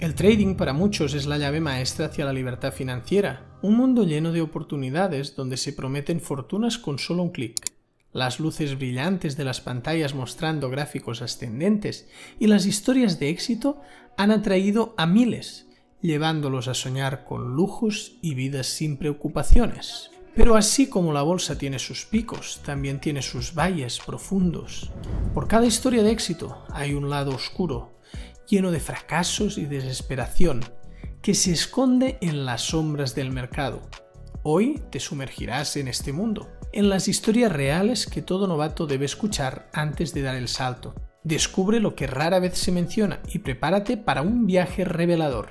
El trading para muchos es la llave maestra hacia la libertad financiera, un mundo lleno de oportunidades donde se prometen fortunas con solo un clic. Las luces brillantes de las pantallas mostrando gráficos ascendentes y las historias de éxito han atraído a miles, llevándolos a soñar con lujos y vidas sin preocupaciones. Pero así como la bolsa tiene sus picos, también tiene sus valles profundos. Por cada historia de éxito hay un lado oscuro, lleno de fracasos y desesperación, que se esconde en las sombras del mercado. Hoy te sumergirás en este mundo, en las historias reales que todo novato debe escuchar antes de dar el salto. Descubre lo que rara vez se menciona y prepárate para un viaje revelador.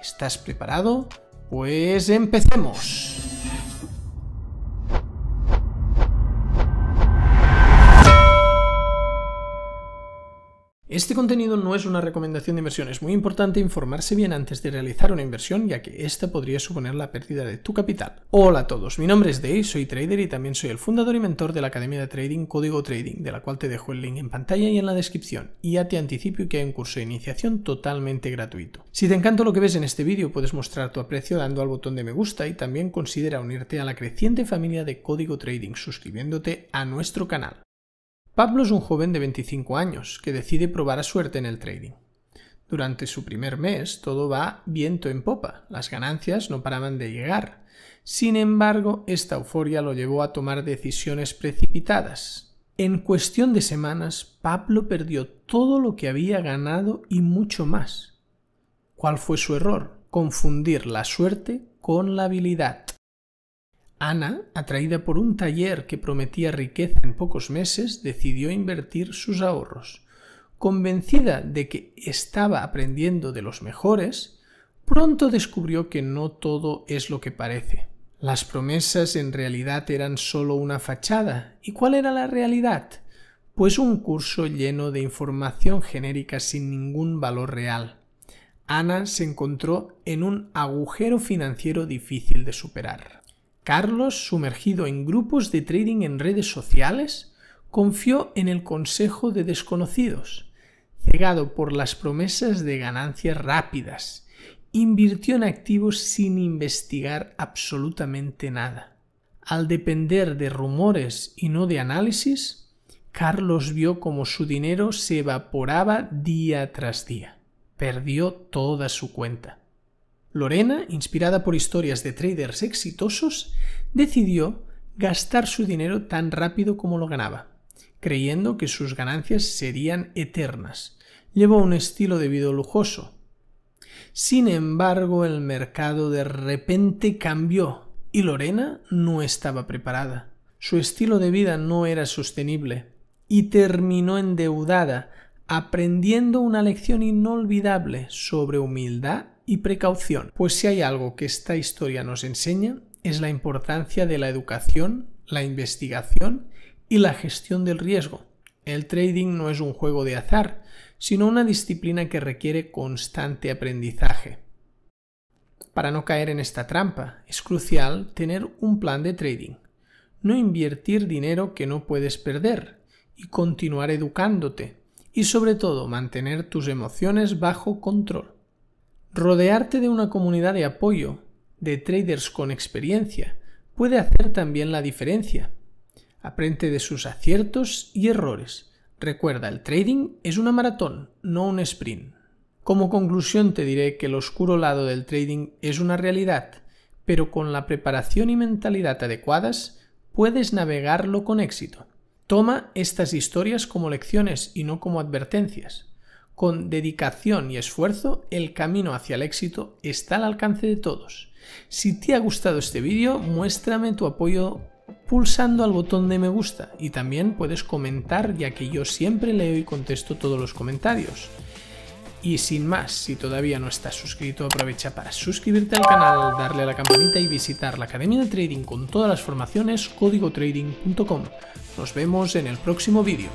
¿Estás preparado? Pues empecemos. Este contenido no es una recomendación de inversión, es muy importante informarse bien antes de realizar una inversión ya que esta podría suponer la pérdida de tu capital. Hola a todos, mi nombre es Dave, soy trader y también soy el fundador y mentor de la Academia de Trading Código Trading, de la cual te dejo el link en pantalla y en la descripción. Y ya te anticipo que hay un curso de iniciación totalmente gratuito. Si te encanta lo que ves en este vídeo, puedes mostrar tu aprecio dando al botón de me gusta y también considera unirte a la creciente familia de Código Trading suscribiéndote a nuestro canal. Pablo es un joven de 25 años que decide probar a suerte en el trading. Durante su primer mes todo va viento en popa, las ganancias no paraban de llegar. Sin embargo, esta euforia lo llevó a tomar decisiones precipitadas. En cuestión de semanas, Pablo perdió todo lo que había ganado y mucho más. ¿Cuál fue su error? Confundir la suerte con la habilidad. Ana, atraída por un taller que prometía riqueza en pocos meses, decidió invertir sus ahorros. Convencida de que estaba aprendiendo de los mejores, pronto descubrió que no todo es lo que parece. Las promesas en realidad eran solo una fachada. ¿Y cuál era la realidad? Pues un curso lleno de información genérica sin ningún valor real. Ana se encontró en un agujero financiero difícil de superar. Carlos, sumergido en grupos de trading en redes sociales, confió en el consejo de desconocidos, cegado por las promesas de ganancias rápidas, invirtió en activos sin investigar absolutamente nada. Al depender de rumores y no de análisis, Carlos vio cómo su dinero se evaporaba día tras día. Perdió toda su cuenta. Lorena, inspirada por historias de traders exitosos, decidió gastar su dinero tan rápido como lo ganaba, creyendo que sus ganancias serían eternas. Llevó un estilo de vida lujoso. Sin embargo, el mercado de repente cambió y Lorena no estaba preparada. Su estilo de vida no era sostenible y terminó endeudada, aprendiendo una lección inolvidable sobre humildad y precaución, pues si hay algo que esta historia nos enseña es la importancia de la educación, la investigación y la gestión del riesgo. El trading no es un juego de azar, sino una disciplina que requiere constante aprendizaje. Para no caer en esta trampa, es crucial tener un plan de trading, no invertir dinero que no puedes perder y continuar educándote y sobre todo mantener tus emociones bajo control. Rodearte de una comunidad de apoyo, de traders con experiencia, puede hacer también la diferencia. Aprende de sus aciertos y errores. Recuerda, el trading es una maratón, no un sprint. Como conclusión te diré que el oscuro lado del trading es una realidad, pero con la preparación y mentalidad adecuadas puedes navegarlo con éxito. Toma estas historias como lecciones y no como advertencias. Con dedicación y esfuerzo, el camino hacia el éxito está al alcance de todos. Si te ha gustado este vídeo, muéstrame tu apoyo pulsando al botón de me gusta y también puedes comentar ya que yo siempre leo y contesto todos los comentarios. Y sin más, si todavía no estás suscrito, aprovecha para suscribirte al canal, darle a la campanita y visitar la Academia de Trading con todas las formaciones códigotrading.com. Nos vemos en el próximo vídeo.